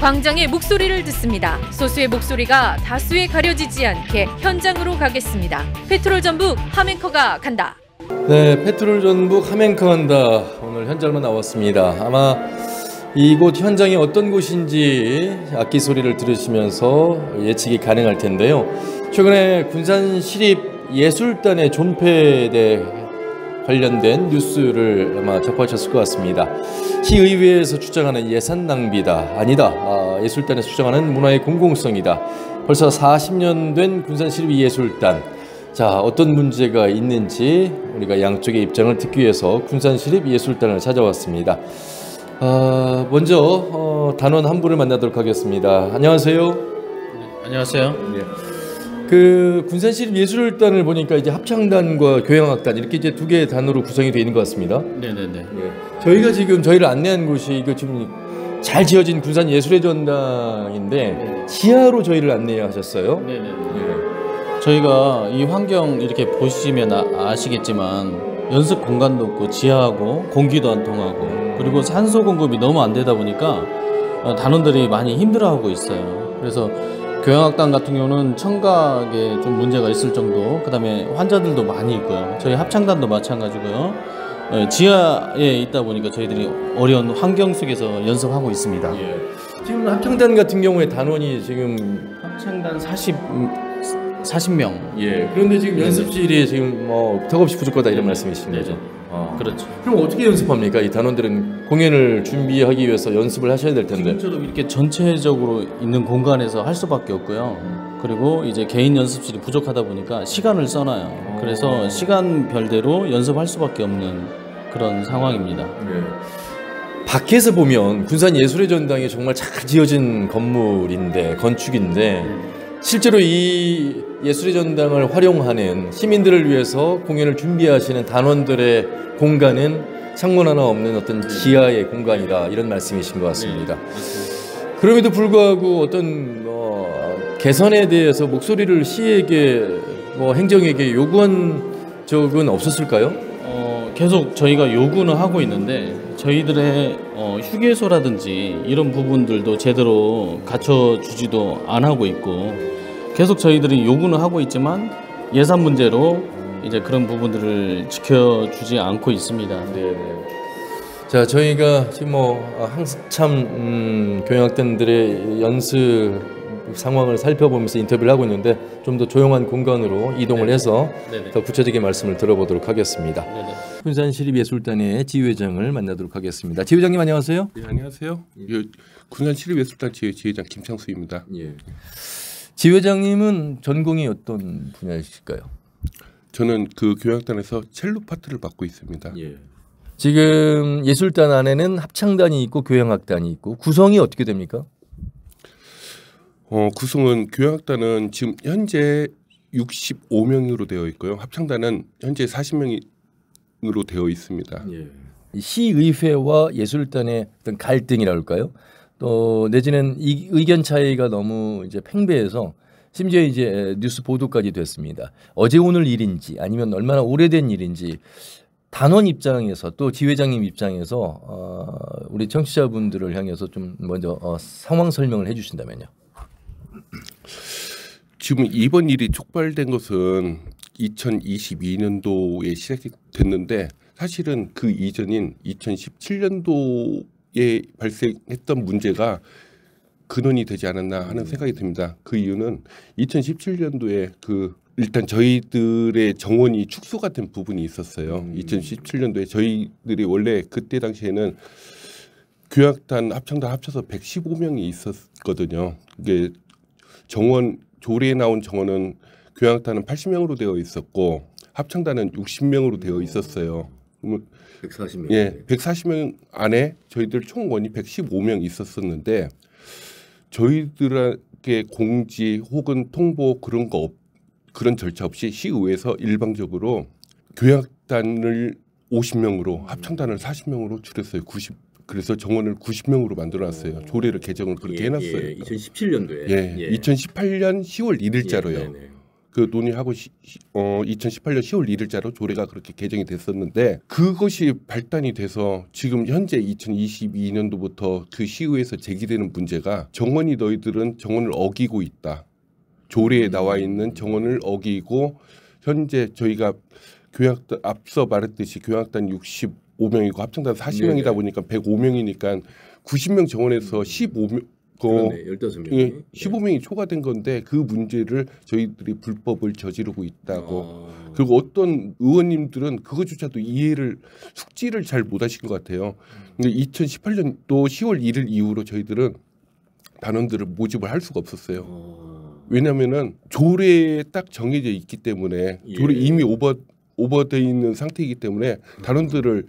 광장의 목소리를 듣습니다. 소수의 목소리가 다수에 가려지지 않게 현장으로 가겠습니다. 페트롤 전북 하멘커가 간다. 네, 페트롤 전북 하멘커 간다. 오늘 현장으로 나왔습니다. 아마 이곳 현장이 어떤 곳인지 악기 소리를 들으시면서 예측이 가능할 텐데요. 최근에 군산 시립 예술단의 존폐대 관련된 뉴스를 아마 접하셨을 것 같습니다. 시의회에서 주장하는 예산 낭비다. 아니다. 아, 예술단에서 주장하는 문화의 공공성이다. 벌써 40년 된 군산시립예술단. 자, 어떤 문제가 있는지 우리가 양쪽의 입장을 듣기 위해서 군산시립예술단을 찾아왔습니다. 아, 먼저 어, 단원 한 분을 만나도록 하겠습니다. 안녕하세요. 네, 안녕하세요. 네. 그 군산시 립 예술단을 보니까 이제 합창단과 교향악단 이렇게 이제 두 개의 단으로 구성이 되어 있는 것 같습니다. 네네네. 예. 저희가 지금 저희를 안내한 곳이 이거 지금 잘 지어진 군산 예술의 전당인데 네네. 지하로 저희를 안내하셨어요. 네네. 예. 저희가 이 환경 이렇게 보시면 아, 아시겠지만 연습 공간도 없고 지하하고 공기도 안 통하고 그리고 산소 공급이 너무 안 되다 보니까 어, 단원들이 많이 힘들어하고 있어요. 그래서 교향학당 같은 경우는 청각에 좀 문제가 있을 정도 그 다음에 환자들도 많이 있고요 저희 합창단도 마찬가지고요 예, 지하에 있다 보니까 저희들이 어려운 환경 속에서 연습하고 있습니다 예. 지금 합창단 같은 경우에 단원이 지금 합창단 40 40명. 예. 그런데 지금 예. 연습실이 지금 뭐 턱없이 부족거다 이런 음. 말씀이신 네, 네. 거죠. 아. 그렇죠. 그럼 어떻게 연습합니까? 이 단원들은 공연을 준비하기 위해서 연습을 하셔야 될 텐데. 지금처럼 이렇게 전체적으로 있는 공간에서 할 수밖에 없고요. 그리고 이제 개인 연습실이 부족하다 보니까 시간을 써놔요. 어. 그래서 시간별대로 연습할 수밖에 없는 그런 상황입니다. 예. 밖에서 보면 군산 예술의 전당이 정말 잘 지어진 건물인데 건축인데 음. 실제로 이 예술의 전당을 활용하는 시민들을 위해서 공연을 준비하시는 단원들의 공간은 창문 하나 없는 어떤 네. 지하의 공간이다 이런 말씀이신 것 같습니다. 네, 그럼에도 불구하고 어떤 어, 개선에 대해서 목소리를 시에게 뭐 행정에게 요구한 적은 없었을까요? 어, 계속 저희가 요구는 하고 있는데 저희들의 어, 휴게소라든지 이런 부분들도 제대로 갖춰주지도 안 하고 있고 계속 저희들이 요구는 하고 있지만 예산 문제로 이제 그런 부분들을 지켜주지 않고 있습니다. 네. 네. 자 저희가 지금 뭐 아, 한참 음, 경영학단들의 연습 상황을 살펴보면서 인터뷰를 하고 있는데 좀 더 조용한 공간으로 이동을 네네. 해서 네네. 네. 더 구체적인 말씀을 들어보도록 하겠습니다. 네네. 네. 군산시립예술단의 지회장을 만나도록 하겠습니다. 지휘장님 안녕하세요. 네, 안녕하세요. 예, 군산시립예술단 지휘회장 김창수입니다. 예. 지휘장님은 전공이 어떤 분야이실까요? 저는 그 교향단에서 첼로 파트를 맡고 있습니다. 예. 지금 예술단 안에는 합창단이 있고 교향악단이 있고 구성이 어떻게 됩니까? 어, 구성은 교향악단은 지금 현재 65명으로 되어 있고요. 합창단은 현재 40명이 으로 되어 있습니다. 예. 시의회와 예술단의 어떤 갈등이랄까요? 또 내지는 이, 의견 차이가 너무 이제 팽배해서 심지어 이제 뉴스 보도까지 됐습니다. 어제 오늘 일인지 아니면 얼마나 오래된 일인지 단원 입장에서 또 지회장님 입장에서 어, 우리 청취자분들을 향해서 좀 먼저 어, 상황 설명을 해주신다면요. 지금 이번 일이 촉발된 것은 2022년도에 시작됐는데 사실은 그 이전인 2017년도에 발생했던 문제가 근원이 되지 않았나 하는 음. 생각이 듭니다. 그 이유는 2017년도에 그 일단 저희들의 정원이 축소가 된 부분이 있었어요. 음. 2017년도에 저희들이 원래 그때 당시에는 교약단 합창단 합쳐서 115명이 있었거든요. 이게 정원 조례에 나온 정원은 교향악단은 80명으로 되어 있었고 합창단은 60명으로 되어 있었어요. 140명. 예, 140명 안에 저희들 총원이 115명 있었었는데 저희들에게 공지 혹은 통보 그런 거 없, 그런 절차 없이 시의회에서 일방적으로 교향단을 50명으로 합창단을 40명으로 줄였어요. 90 그래서 정원을 90명으로 만들어놨어요. 오. 조례를 개정을 그렇게 예, 예 해놨어요. 예, 2017년도에. 예, 예, 2018년 10월 1일자로요. 예, 네, 네. 그 논의하고 시, 어, 2018년 10월 1일자로 조례가 그렇게 개정이 됐었는데 그것이 발단이 돼서 지금 현재 2022년도부터 그 시의회에서 제기되는 문제가 정원이 너희들은 정원을 어기고 있다. 조례에 음. 나와 있는 정원을 어기고 현재 저희가 교단 앞서 말했듯이 교향단 60 5명이고 합창단 40명이다 네 보니까 105명이니까 90명 정원에서 15명 거 15명이. 네. 초과된 건데 그 문제를 저희들이 불법을 저지르고 있다고 아... 그리고 어떤 의원님들은 그것조차도 이해를 숙지를 잘 못하신 것 같아요. 음. 근데 2018년도 10월 1일 이후로 저희들은 단원들을 모집을 할 수가 없었어요. 어. 왜냐하면은 조례에 딱 정해져 있기 때문에 조례 예. 이미 오버 오버돼 있는 상태이기 때문에 음. 단원들을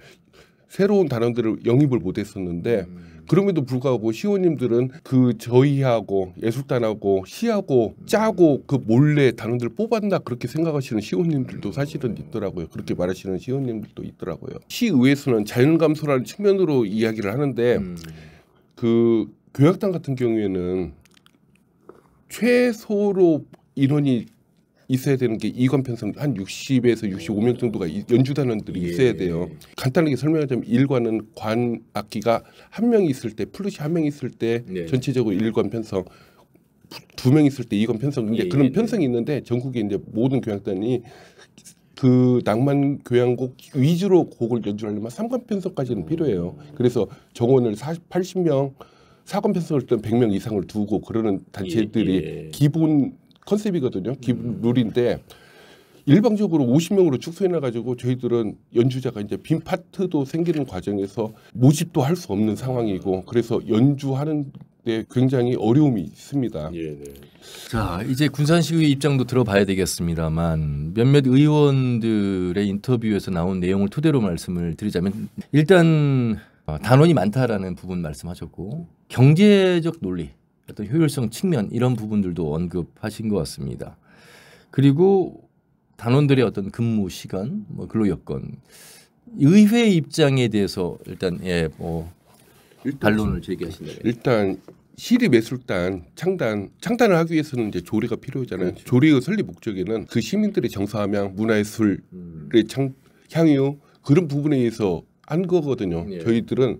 새로운 단원들을 영입을 못했었는데 음. 그럼에도 불구하고 시호님들은 그 저희하고 예술단하고 시하고 음. 짜고 그 몰래 단원들을 뽑았나 그렇게 생각하시는 시호님들도 음. 사실은 있더라고요. 그렇게 말하시는 시호님들도 있더라고요. 시의회에서는 자연 감소라는 측면으로 이야기를 하는데 음. 그 교약단 같은 경우에는 최소로 인원이 있어야 되는 게 이관 편성 한 60에서 65명 정도가 연주단원들이 예. 있어야 돼요. 간단하게 설명하자면 일관은 관 악기가 한 명 있을 때 플루시 한 명 있을 때 네. 전체적으로 일관 편성 두 명 있을 때 이관 편성 이제 예. 그런 편성이 있는데 전국에 이제 모든 교향단이 그 낭만 교향곡 위주로 곡을 연주하려면 삼관 편성까지는 필요해요. 음. 그래서 정원을 40, 80명 사관 편성을 때 100명 이상을 두고 그러는 예, 단체들이 예, 예. 기본 컨셉이거든요. 기본 음. 룰인데 일방적으로 50명으로 축소해 놔 가지고 저희들은 연주자가 이제 빈 파트도 생기는 과정에서 모집도 할 수 없는 상황이고 그래서 연주하는 데 굉장히 어려움이 있습니다. 예, 네. 자, 이제 군산시의 입장도 들어봐야 되겠습니다만 몇몇 의원들의 인터뷰에서 나온 내용을 토대로 말씀을 드리자면 일단 어, 단원이 많다라는 부분 말씀하셨고 경제적 논리 어떤 효율성 측면 이런 부분들도 언급하신 것 같습니다. 그리고 단원들의 어떤 근무 시간, 뭐 근로 여건, 의회 입장에 대해서 일단 예, 뭐 일단, 론을 제기하신다. 일단 시리 매술단 창단 창단을 하기 위해서는 이제 조례가 필요하잖아요. 그렇죠. 조례의 설립 목적에는 그 시민들의 정서함양, 문화예술의 음. 창 향유 그런 부분에 의해서 한 거거든요. 예. 저희들은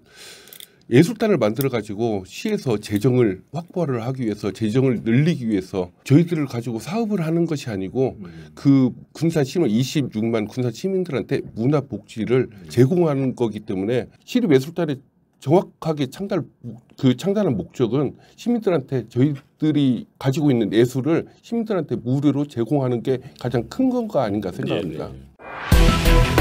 예술단을 만들어 가지고 시에서 재정을 확보를 하기 위해서 재정을 늘리기 위해서 저희들을 가지고 사업을 하는 것이 아니고 음. 그 군산 시민 26만 군산 시민들한테 문화 복지를 음. 제공하는 거기 때문에 시립 예술단의 정확하게 창달 그 창단한 목적은 시민들한테 저희들이 가지고 있는 예술을 시민들한테 무료로 제공하는 게 가장 큰 건가 아닌가 생각합니다. 네네. 네.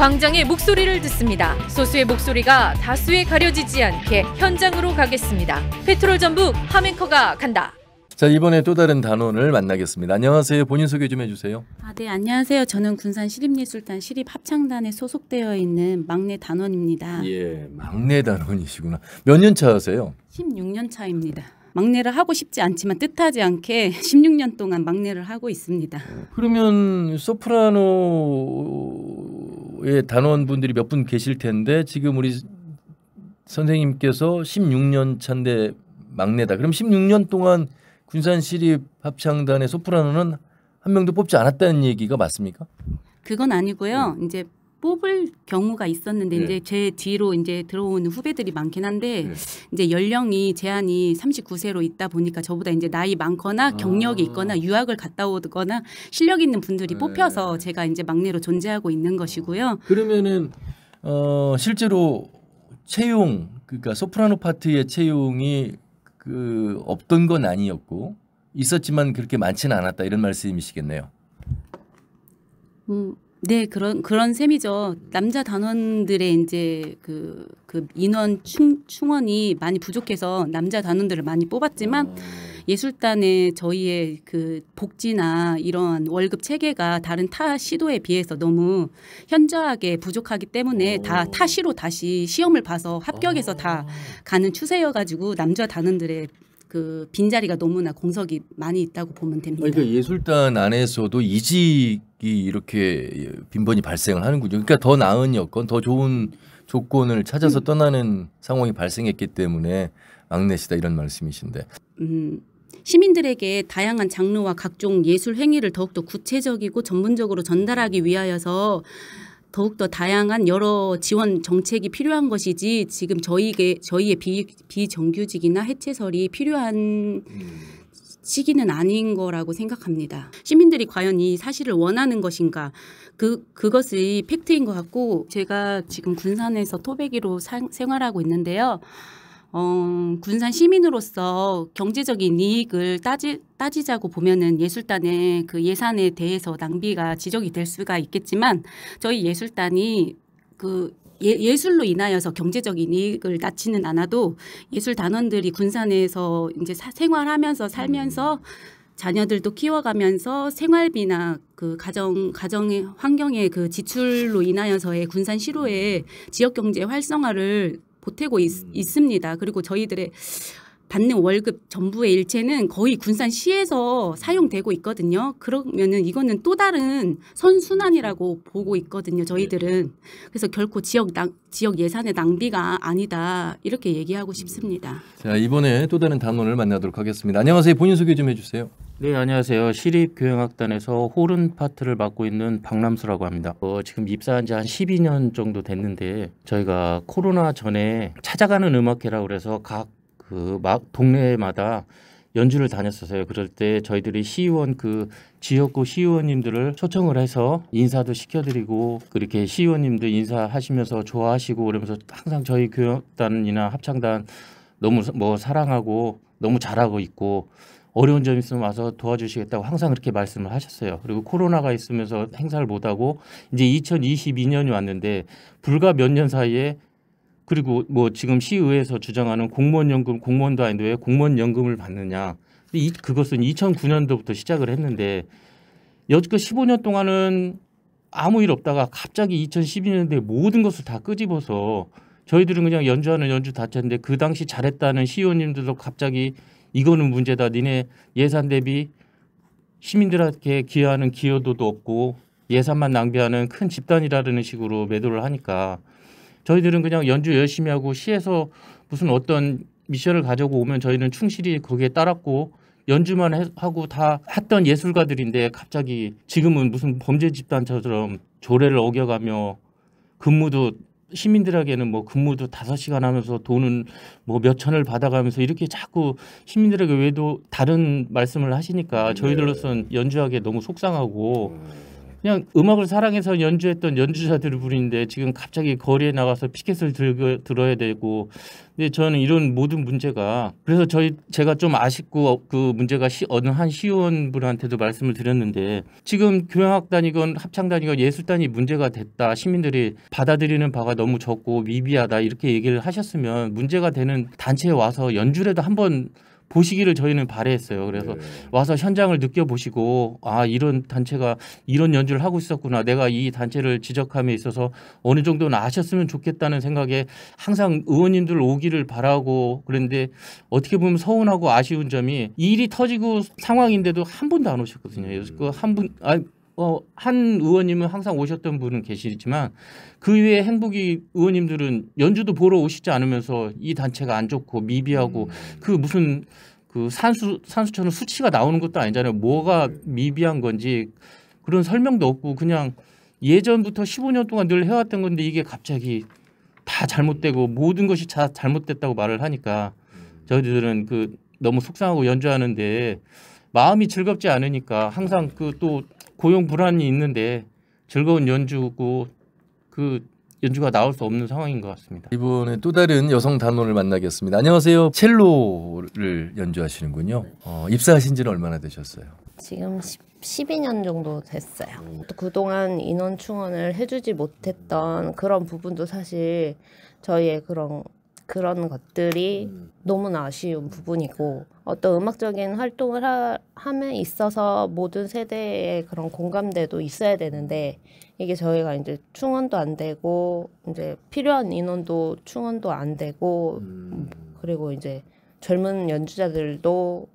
광장의 목소리를 듣습니다. 소수의 목소리가 다수에 가려지지 않게 현장으로 가겠습니다. 페트롤 전북 하멘커가 간다. 자 이번에 또 다른 단원을 만나겠습니다. 안녕하세요. 본인 소개 좀 해주세요. 아, 네 안녕하세요. 저는 군산 시립예술단 시립합창단에 소속되어 있는 막내 단원입니다. 예, 막내 단원이시구나. 몇 년 차세요? 16년 차입니다. 막내를 하고 싶지 않지만 뜻하지 않게 16년 동안 막내를 하고 있습니다. 어, 그러면 소프라노 의 예, 단원분들이 몇 분 계실 텐데 지금 우리 선생님께서 16년 차인데 막내다. 그럼 16년 동안 군산 시립 합창단의 소프라노는 한 명도 뽑지 않았다는 얘기가 맞습니까? 그건 아니고요. 음. 이제 뽑을 경우가 있었는데 네. 이제 제 뒤로 이제 들어온 후배들이 많긴 한데 네. 이제 연령이 제한이 39세로 있다 보니까 저보다 이제 나이 많거나 아. 경력이 아. 있거나 유학을 갔다 오거나 실력 있는 분들이 네. 뽑혀서 제가 이제 막내로 존재하고 있는 것이고요. 그러면은 어 실제로 채용 그러니까 소프라노 파트의 채용이 그 없던 건 아니었고 있었지만 그렇게 많지는 않았다 이런 말씀이시겠네요. 음 네, 그런 그런 셈이죠. 남자 단원들의 이제 그, 그 인원 충, 충원이 많이 부족해서 남자 단원들을 많이 뽑았지만 어. 예술단의 저희의 그 복지나 이런 월급 체계가 다른 타 시도에 비해서 너무 현저하게 부족하기 때문에 어. 다타 시로 다시 시험을 봐서 합격해서 어. 다 가는 추세여 가지고 남자 단원들의 그 빈자리가 너무나 공석이 많이 있다고 보면 됩니다. 그러니까 예술단 안에서도 이직 이렇게 빈번히 발생을 하는군요. 그러니까 더 나은 여건, 더 좋은 조건을 찾아서 음. 떠나는 상황이 발생했기 때문에 악내시다 이런 말씀이신데. 음. 시민들에게 다양한 장르와 각종 예술 행위를 더욱더 구체적이고 전문적으로 전달하기 위하여서 더욱더 다양한 여러 지원 정책이 필요한 것이지 지금 저희게 저희의 비, 비정규직이나 해체설이 필요한 음. 시기는 아닌 거라고 생각합니다. 시민들이 과연 이 사실을 원하는 것인가 그 그것이 팩트인 것 같고 제가 지금 군산에서 토백이로 사, 생활하고 있는데요. 어, 군산 시민으로서 경제적인 이익을 따지, 따지자고 보면은 예술단의 그 예산에 대해서 낭비가 지적이 될 수가 있겠지만 저희 예술단이 그 예, 술로 인하여서 경제적인 이익을 낳지는 않아도 예술 단원들이 군산에서 이제 사, 생활하면서 살면서 음. 자녀들도 키워가면서 생활비나 그 가정 가정의 환경의 그 지출로 인하여서의 군산 시로의 음. 지역 경제 활성화를 보태고 있, 음. 습니다 그리고 저희들의 받는 월급 전부의 일체는 거의 군산 시에서 사용되고 있거든요. 그러면은 이거는 또 다른 선순환이라고 보고 있거든요. 저희들은 그래서 결코 지역 낭, 지역 예산의 낭비가 아니다 이렇게 얘기하고 싶습니다. 자 이번에 또 다른 단원을 만나도록 하겠습니다. 안녕하세요. 본인 소개 좀 해주세요. 네 안녕하세요. 시립교향악단에서 호른 파트를 맡고 있는 박남수라고 합니다. 어, 지금 입사한 지 한 12년 정도 됐는데 저희가 코로나 전에 찾아가는 음악회라 그래서 각 그막 동네마다 연주를 다녔었어요. 그럴 때 저희들이 시의원 그 지역구 시의원님들을 초청을 해서 인사도 시켜드리고 그렇게 시의원님들 인사하시면서 좋아하시고 그러면서 항상 저희 교육단이나 합창단 너무 뭐 사랑하고 너무 잘하고 있고 어려운 점 있으면 와서 도와주시겠다고 항상 그렇게 말씀을 하셨어요. 그리고 코로나가 있으면서 행사를 못하고 이제 2022년이 왔는데 불과 몇 년 사이에 그리고 뭐 지금 시의회에서 e 주장하는 공무원 연금 공무원도 아닌데 왜 공무원 연금을 받느냐. 이, 그것은 2009년도부터 시작을 했는데 여지껏 15년 동안은 아무 일 없다가 갑자기 2012년도에 모든 것을 다 끄집어서 저희들은 그냥 연주하는 연주 다쳤는데 그 당시 잘했다는 시의원님들도 e 갑자기 이거는 문제다. 니네 예산 대비 시민들한테 기여하는 기여도도 없고 예산만 낭비하는 큰 집단이라는 식으로 매도를 하니까 저희들은 그냥 연주 열심히 하고 시에서 무슨 어떤 미션을 가져고 오면 저희는 충실히 거기에 따랐고 연주만 해, 하고 다 했던 예술가들인데 갑자기 지금은 무슨 범죄 집단처럼 조례를 어겨가며 근무도 시민들에게는 뭐 근무도 다섯 시간 하면서 돈은 뭐 몇천을 받아가면서 이렇게 자꾸 시민들에게 외도 다른 말씀을 하시니까 저희들로서는 네. 연주하기에 너무 속상하고 음. 그냥 음악을 사랑해서 연주했던 연주자들을 부리는데 지금 갑자기 거리에 나가서 피켓을 들고, 들어야 되고 근데 저는 이런 모든 문제가 그래서 저희 제가 좀 아쉽고 그 문제가 시, 어느 한 시의원분한테도 말씀을 드렸는데 지금 교향악단이건 합창단이건 예술단이 문제가 됐다 시민들이 받아들이는 바가 너무 적고 미비하다 이렇게 얘기를 하셨으면 문제가 되는 단체에 와서 연주라도 한번 보시기를 저희는 바래했어요. 그래서 네. 와서 현장을 느껴보시고 아 이런 단체가 이런 연주를 하고 있었구나. 내가 이 단체를 지적함에 있어서 어느 정도는 아셨으면 좋겠다는 생각에 항상 의원님들 오기를 바라고 그런데 어떻게 보면 서운하고 아쉬운 점이 일이 터지고 상황인데도 한 분도 안 오셨거든요. 그래서 음. 그한 분, 아 어, 한 의원님은 항상 오셨던 분은 계시지만 그 외에 행복이 의원님들은 연주도 보러 오시지 않으면서 이 단체가 안 좋고 미비하고 음. 그 무슨 그 산수 산수처럼 수치가 나오는 것도 아니잖아요. 뭐가 네. 미비한 건지 그런 설명도 없고 그냥 예전부터 15년 동안 늘 해왔던 건데 이게 갑자기 다 잘못되고 모든 것이 다 잘못됐다고 말을 하니까 음. 저희들은 그 너무 속상하고 연주하는데 마음이 즐겁지 않으니까 항상 그또 고용 불안이 있는데 즐거운 연주고 그 연주가 나올 수 없는 상황인 것 같습니다. 이번에 또 다른 여성 단원을 만나겠습니다. 안녕하세요. 첼로를 연주하시는군요. 네. 어, 입사하신 지는 얼마나 되셨어요? 지금 10, 12년 정도 됐어요. 또 그동안 인원 충원을 해주지 못했던 그런 부분도 사실 저희의 그런 그런 것들이 음. 너무나 아쉬운 부분이고 어떤 음악적인 활동을 하, 함에 있어서 모든 세대의 그런 공감대도 있어야 되는데 이게 저희가 이제 충원도 안 되고 이제 필요한 인원도 충원도 안 되고 음. 그리고 이제 젊은 연주자들도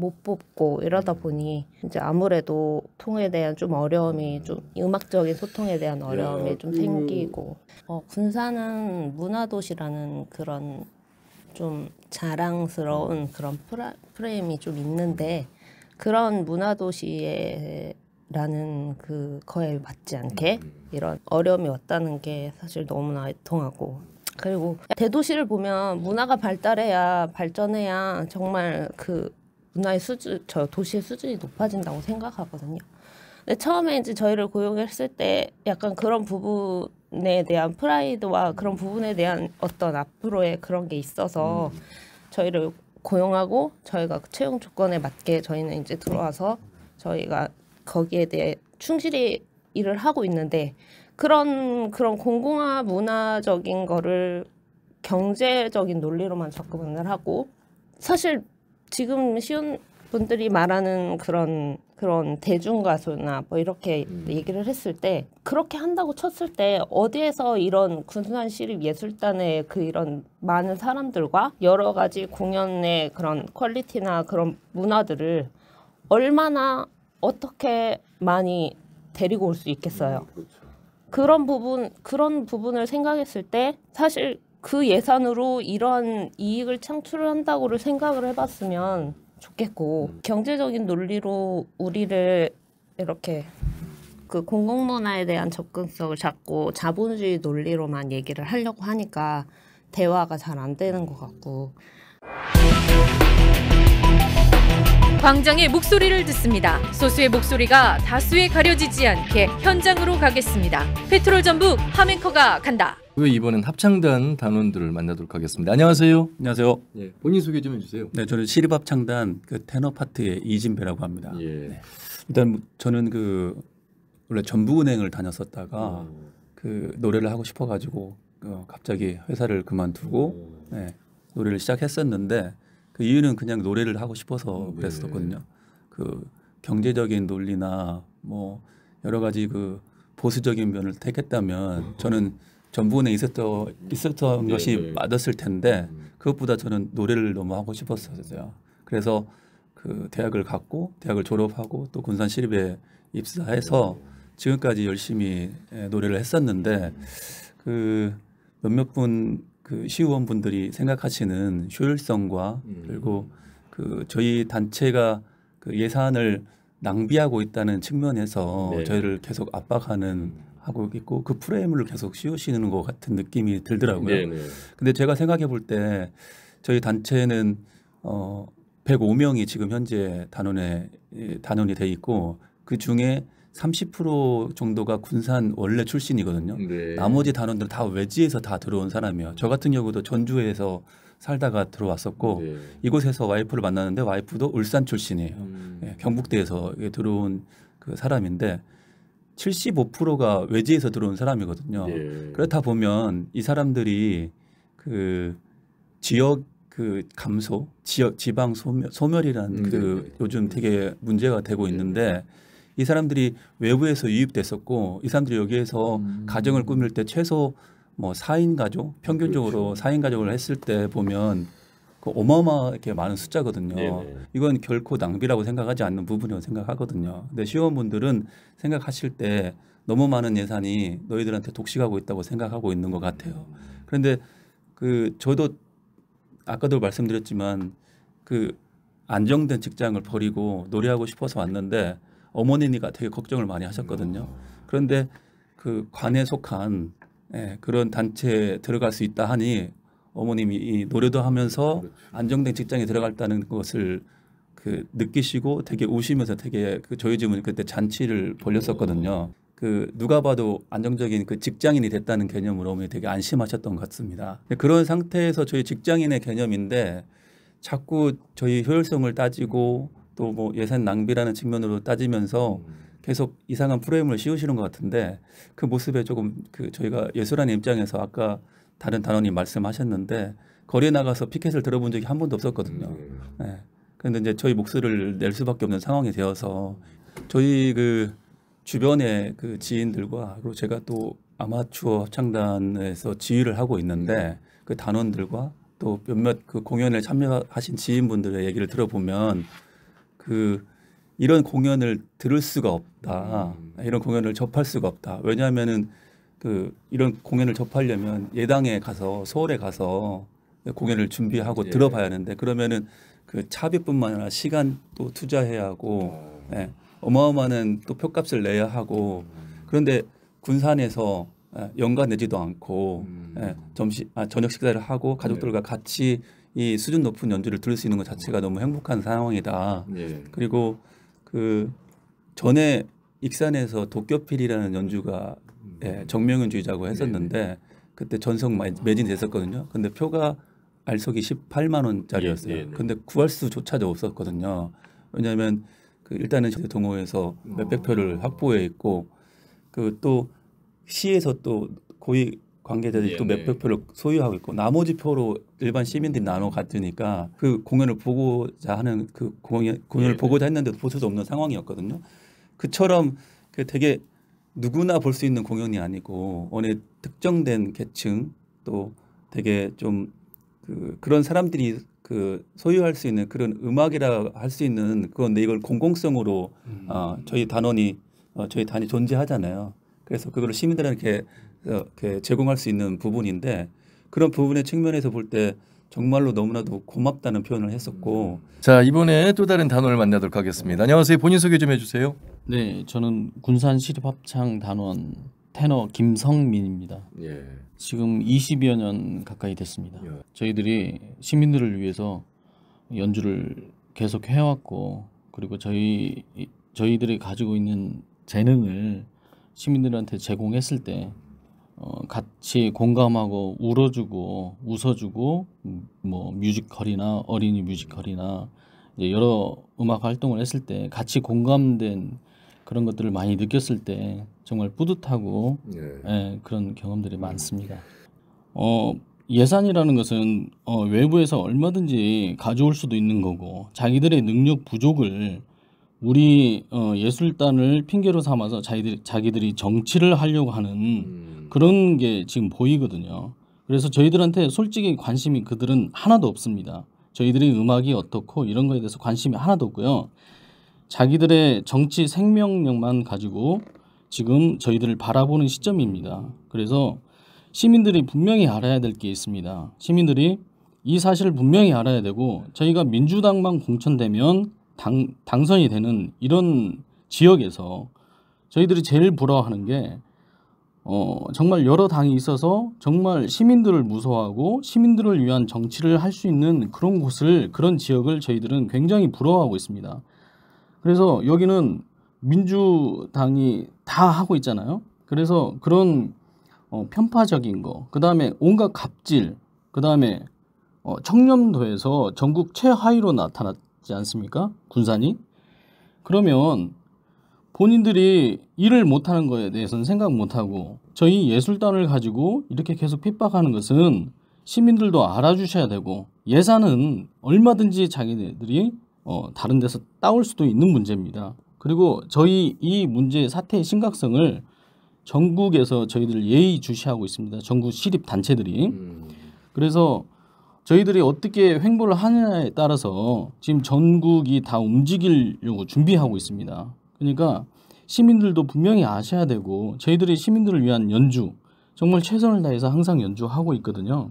못 뽑고 이러다 음. 보니 이제 아무래도 통에 대한 좀 어려움이 음. 좀 음악적인 소통에 대한 어려움이 야, 좀 음. 생기고 어, 군산은 문화도시라는 그런 좀 자랑스러운 그런 프라, 프레임이 좀 있는데 그런 문화도시라는 에 그 그거에 맞지 않게 이런 어려움이 왔다는 게 사실 너무나 애통하고 그리고 대도시를 보면 문화가 발달해야 발전해야 정말 그 문화의 수준, 저 도시의 수준이 높아진다고 생각하거든요. 근데 처음에 이제 저희를 고용했을 때 약간 그런 부분에 대한 프라이드와 그런 부분에 대한 어떤 앞으로의 그런 게 있어서 저희를 고용하고 저희가 그 채용 조건에 맞게 저희는 이제 들어와서 저희가 거기에 대해 충실히 일을 하고 있는데 그런 그런 공공화 문화적인 거를 경제적인 논리로만 접근을 하고 사실 지금 쉬운 분들이 말하는 그런 그런 대중 가수나 뭐 이렇게 음. 얘기를 했을 때 그렇게 한다고 쳤을 때 어디에서 이런 군수한 시립 예술단의 그 이런 많은 사람들과 여러 가지 공연의 그런 퀄리티나 그런 문화들을 얼마나 어떻게 많이 데리고 올 수 있겠어요. 음, 그렇죠. 그런 부분 그런 부분을 생각했을 때 사실 그 예산으로 이런 이익을 창출을 한다고 생각을 해봤으면 좋겠고 음. 경제적인 논리로 우리를 이렇게 그 공공문화에 대한 접근성을 잡고 자본주의 논리로만 얘기를 하려고 하니까 대화가 잘 안 되는 것 같고 광장의 목소리를 듣습니다. 소수의 목소리가 다수에 가려지지 않게 현장으로 가겠습니다. 페트롤 전북 하멘커가 간다. 그 이번엔 합창단 단원들을 만나도록 하겠습니다. 안녕하세요. 안녕하세요. 예, 본인 소개 좀 해주세요. 네, 저는 시립합창단 그 테너 파트의 이진배라고 합니다. 예. 네. 일단 뭐 저는 그 원래 전북은행을 다녔었다가 오. 어. 그 노래를 하고 싶어가지고 어, 갑자기 회사를 그만두고 어. 네, 노래를 시작했었는데 그 이유는 그냥 노래를 하고 싶어서 오, 어, 네. 그랬었거든요. 네. 그 경제적인 논리나 뭐 여러 가지 그 보수적인 면을 택했다면 저는 전분에 있었던 음. 있었던 네, 것이 네. 맞았을 텐데 음. 그것보다 저는 노래를 너무 하고 싶었어요 그래서 그 대학을 갔고 대학을 졸업하고 또 군산 시립에 입사해서 네. 지금까지 열심히 예, 노래를 했었는데 그 몇몇 분 그 시의원 분들이 생각하시는 효율성과 음. 그리고 그 저희 단체가 그 예산을 낭비하고 있다는 측면에서 네. 저희를 계속 압박하는 음. 하고 있고 그 프레임을 계속 씌우시는 것 같은 느낌이 들더라고요. 네네. 네. 근데 제가 생각해 볼 때 저희 단체는 어 105명이 지금 현재 단원에 예, 단원이 돼 있고 그 중에 30% 정도가 군산 원래 출신이거든요. 네. 나머지 단원들 다 외지에서 다 들어온 사람이에요. 저 같은 경우도 전주에서 살다가 들어왔었고 네. 이곳에서 와이프를 만났는데 와이프도 울산 출신이에요. 음. 예, 경북대에서 들어온 그 사람인데 75%가 외지에서 들어온 사람이거든요. 예. 그렇다 보면 이 사람들이 그 지역 그 감소, 지역 지방 소멸, 소멸이라는 음, 그 네. 네, 네. 요즘 되게 문제가 되고 네, 네. 있는데 이 사람들이 외부에서 유입됐었고 이 사람들이 여기에서 음. 가정을 꾸밀 때 최소 뭐 4인 가족, 평균적으로 그렇죠. 4인 가족을 했을 때 보면 그 어마어마하게 많은 숫자거든요. 네네. 네. 이건 결코 낭비라고 생각하지 않는 부분이라고 생각하거든요. 근데 시원분들은 생각하실 때 너무 많은 예산이 너희들한테 독식하고 있다고 생각하고 있는 것 같아요. 그런데 그 저도 아까도 말씀드렸지만 그 안정된 직장을 버리고 노래하고 싶어서 왔는데 어머니가 되게 걱정을 많이 하셨거든요. 그런데 그 관에 속한 예, 그런 단체에 들어갈 수 있다 하니 어머님이 이 노래도 하면서 그렇죠. 안정된 직장에 들어갔다는 것을 그 느끼시고 되게 우시면서 되게 그 저희 집은 그때 잔치를 벌렸었거든요. 그 누가 봐도 안정적인 그 직장인이 됐다는 개념으로 어머니 되게 안심하셨던 것 같습니다. 그런 상태에서 저희 직장인의 개념인데 자꾸 저희 효율성을 따지고 또 뭐 예산 낭비라는 측면으로 따지면서 음. 계속 이상한 프레임을 씌우시는 것 같은데 그 모습에 조금 그 저희가 예술하는 입장에서 아까 다른 단원이 말씀하셨는데 거리에 나가서 피켓을 들어본 적이 한 번도 없었거든요. 음. 예. 예. 그런데 이제 저희 목소리를 낼 수밖에 없는 상황이 되어서 저희 그 주변의 그 지인들과 그리고 제가 또 아마추어 합창단에서 지휘를 하고 있는데 음. 그 단원들과 또 몇몇 그 공연에 참여하신 지인분들의 얘기를 들어보면 그 이런 공연을 들을 수가 없다. 음. 이런 공연을 접할 수가 없다. 왜냐하면은 그 이런 공연을 접하려면 예당에 가서 서울에 가서 공연을 준비하고 예. 들어봐야 하는데 그러면은 그 차비뿐만 아니라 시간 또 투자해야 하고 어. 예, 어마어마한 또 표값을 내야 하고 음. 그런데 군산에서 예, 연가 내지도 않고 음. 예, 점심 아, 저녁 식사를 하고 가족들과 네. 같이 이 수준 높은 연주를 들을 수 있는 것 자체가 너무 행복한 상황이다. 네. 그리고 그 전에 익산에서 도쿄필이라는 연주가 예, 음. 정명윤주의자고 했었는데 네, 네 그때 전석 매진됐었거든요. 근데 표가 알석이 18만 원짜리였어요. 예, 예, 네. 근데 구할 수조차도 없었거든요. 왜냐하면 그 일단은 동호회에서 몇백 표를 음. 확보해 있고 그 또 시에서 또 고위 관계자들이 예, 또 네. 몇백 표를 소유하고 있고 나머지 표로 일반 시민들이 나눠 갖으니까 그 공연을 보고자 하는 그 공연 공연을 예, 보고자 했는데 도볼 수도 없는 상황이었거든요. 그처럼 그 되게 누구나 볼 수 있는 공연이 아니고 어느 특정된 계층 또 되게 좀그 그런 사람들이 그 소유할 수 있는 그런 음악이라 할 수 있는 그건데 이걸 공공성으로 음. 어, 저희 단원이 어, 저희 단이 존재하잖아요. 그래서 그걸 시민들한테 어, 이렇게 제공할 수 있는 부분인데 그런 부분의 측면에서 볼 때 정말로 너무나도 고맙다는 표현을 했었고 자 이번에 또 다른 단원을 만나도록 하겠습니다. 안녕하세요. 본인 소개 좀 해주세요. 네, 저는 군산 시립 합창 단원 테너 김성민입니다. 예. 지금 20여 년 가까이 됐습니다. 예. 저희들이 시민들을 위해서 연주를 계속 해왔고 그리고 저희 저희들이 가지고 있는 재능을 시민들한테 제공했을 때 어, 같이 공감하고 울어주고 웃어주고 뭐 뮤지컬이나 어린이 뮤지컬이나 여러 음악 활동을 했을 때 같이 공감된 그런 것들을 많이 느꼈을 때 정말 뿌듯하고 예. 예, 그런 경험들이 음. 많습니다. 어, 예산이라는 것은 어, 외부에서 얼마든지 가져올 수도 있는 거고 자기들의 능력 부족을 우리 어, 예술단을 핑계로 삼아서 자기들, 자기들이 정치를 하려고 하는 음. 그런 게 지금 보이거든요. 그래서 저희들한테 솔직히 관심이 그들은 하나도 없습니다. 저희들의 음악이 어떻고 이런 거에 대해서 관심이 하나도 없고요. 자기들의 정치 생명력만 가지고 지금 저희들을 바라보는 시점입니다. 그래서 시민들이 분명히 알아야 될 게 있습니다. 시민들이 이 사실을 분명히 알아야 되고 저희가 민주당만 공천되면 당, 당선이 되는 이런 지역에서 저희들이 제일 부러워하는 게 어, 정말 여러 당이 있어서 정말 시민들을 무서워하고 시민들을 위한 정치를 할 수 있는 그런 곳을 그런 지역을 저희들은 굉장히 부러워하고 있습니다. 그래서 여기는 민주당이 다 하고 있잖아요. 그래서 그런 어, 편파적인 거, 그 다음에 온갖 갑질, 그 다음에 어, 청렴도에서 전국 최하위로 나타났지 않습니까? 군산이. 그러면 본인들이 일을 못하는 거에 대해서는 생각 못하고 저희 예술단을 가지고 이렇게 계속 핍박하는 것은 시민들도 알아주셔야 되고 예산은 얼마든지 자기네들이 어, 다른 데서 따올 수도 있는 문제입니다. 그리고 저희 이 문제 사태의 심각성을 전국에서 저희들 예의 주시하고 있습니다. 전국 시립 단체들이. 음. 그래서 저희들이 어떻게 횡보를 하느냐에 따라서 지금 전국이 다 움직이려고 준비하고 있습니다. 그러니까 시민들도 분명히 아셔야 되고 저희들이 시민들을 위한 연주 정말 최선을 다해서 항상 연주하고 있거든요.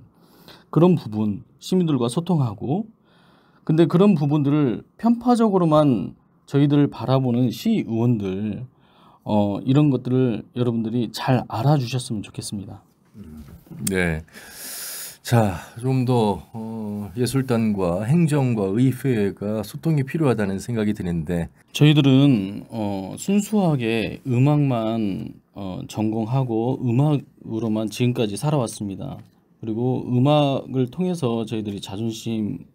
그런 부분 시민들과 소통하고 근데 그런 부분들을 편파적으로만 저희들을 바라보는 시의원들 어, 이런 것들을 여러분들이 잘 알아주셨으면 좋겠습니다. 네. 자, 좀더 어, 예술단과 행정과 의회가 소통이 필요하다는 생각이 드는데 저희들은 어, 순수하게 음악만 어, 전공하고 음악으로만 지금까지 살아왔습니다. 그리고 음악을 통해서 저희들이 자존심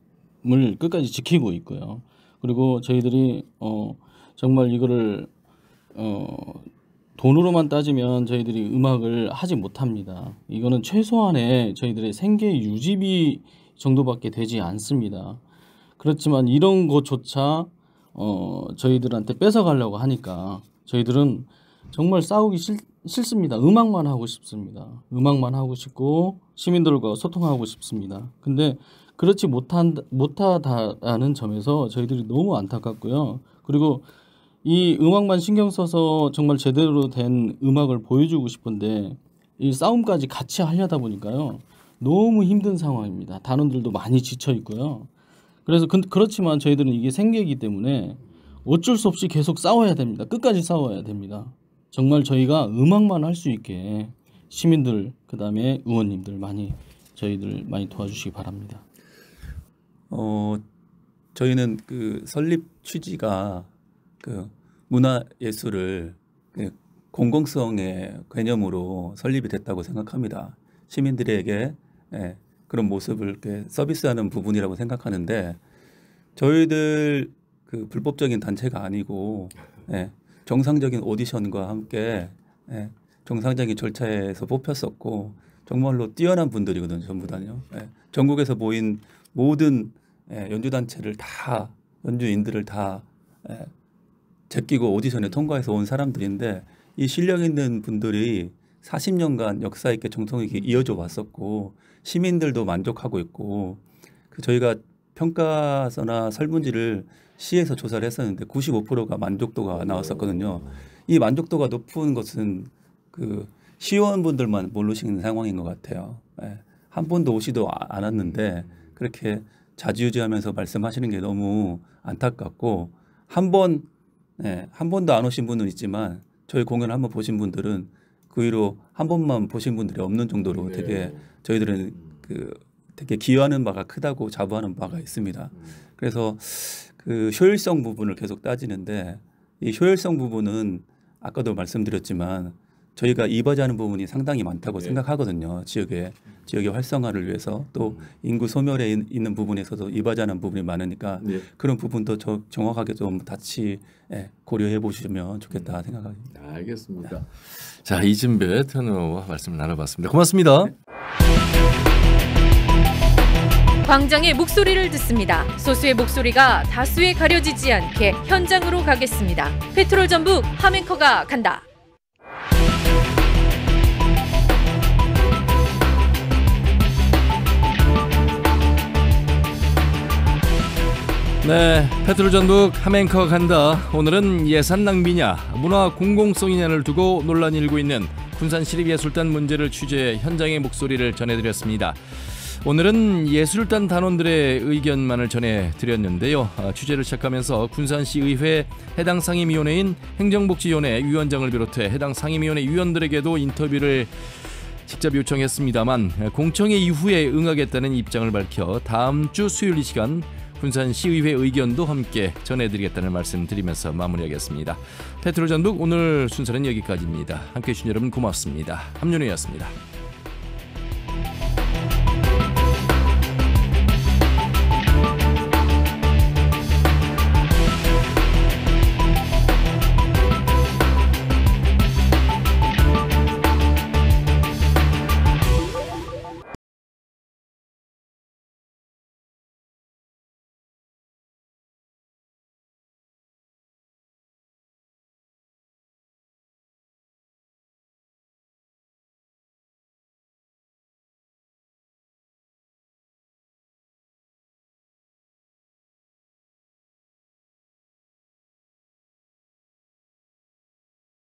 을 끝까지 지키고 있고요. 그리고 저희들이 어 정말 이거를 어 돈으로만 따지면 저희들이 음악을 하지 못합니다. 이거는 최소한의 저희들의 생계 유지비 정도밖에 되지 않습니다. 그렇지만 이런 것조차 어 저희들한테 뺏어가려고 하니까 저희들은 정말 싸우기 싫, 습니다 음악만 하고 싶습니다. 음악만 하고 싶고 시민들과 소통하고 싶습니다. 근데 그렇지 못한 못하다는 점에서 저희들이 너무 안타깝고요. 그리고 이 음악만 신경 써서 정말 제대로 된 음악을 보여주고 싶은데 이 싸움까지 같이 하려다 보니까요. 너무 힘든 상황입니다. 단원들도 많이 지쳐 있고요. 그래서 그, 그렇지만 저희들은 이게 생계이기 때문에 어쩔 수 없이 계속 싸워야 됩니다. 끝까지 싸워야 됩니다. 정말 저희가 음악만 할 수 있게 시민들 그다음에 의원님들 많이 저희들 많이 도와주시기 바랍니다. 어 저희는 그 설립 취지가 그 문화 예술을 그 공공성의 개념으로 설립이 됐다고 생각합니다. 시민들에게 예, 그런 모습을 이렇게 서비스하는 부분이라고 생각하는데 저희들 그 불법적인 단체가 아니고 예, 정상적인 오디션과 함께 예, 정상적인 절차에서 뽑혔었고 정말로 뛰어난 분들이거든요 전부 다요 예, 전국에서 모인 모든 예, 연주 단체를 다 연주인들을 다 예, 제끼고 오디션에 통과해서 온 사람들인데 이 실력 있는 분들이 40년간 역사 있게 정성 있게 이어져 왔었고 시민들도 만족하고 있고 그 저희가 평가서나 설문지를 시에서 조사를 했었는데 95%가 만족도가 나왔었거든요. 이 만족도가 높은 것은 그 시의원분들만 모르시는 상황인 것 같아요. 예. 한 번도 오시도 않았는데 그렇게 자지우지하면서 말씀하시는 게 너무 안타깝고 한번 예, 한 번도 안 오신 분은 있지만 저희 공연을 한 번 보신 분들은 그 위로 한 번만 보신 분들이 없는 정도로 네. 되게 저희들은 음. 그 되게 기여하는 바가 크다고 자부하는 바가 있습니다. 음. 그래서 그 효율성 부분을 계속 따지는데 이 효율성 부분은 아까도 말씀드렸지만 저희가 이바지하는 부분이 상당히 많다고 네. 생각하거든요. 지역의 지역의 활성화를 위해서 또 음. 인구 소멸에 있는 부분에서도 이바지하는 부분이 많으니까 네. 그런 부분도 저, 정확하게 좀 같이 예, 고려해 보시면 좋겠다 음. 생각합니다. 알겠습니다. 자 이진배 특너와 말씀 나눠봤습니다. 고맙습니다. 네. 광장의 목소리를 듣습니다. 소수의 목소리가 다수에 가려지지 않게 현장으로 가겠습니다. 페트롤 전북 하멘커가 간다. 네, 페트로 전북 하앵커 간다. 오늘은 예산 낭비냐, 문화 공공성이냐를 두고 논란이 일고 있는 군산 시립예술단 문제를 취재 현장의 목소리를 전해드렸습니다. 오늘은 예술단 단원들의 의견만을 전해드렸는데요. 아, 취재를 시작하면서 군산시의회 해당 상임위원회인 행정복지위원회 위원장을 비롯해 해당 상임위원회 위원들에게도 인터뷰를 직접 요청했습니다만 공청회 이후에 응하겠다는 입장을 밝혀 다음 주 수요일 이 시간 군산시의회 의견도 함께 전해드리겠다는 말씀 드리면서 마무리하겠습니다. 페트롤 전북 오늘 순서는 여기까지입니다. 함께해 주신 여러분 고맙습니다. 함윤우였습니다.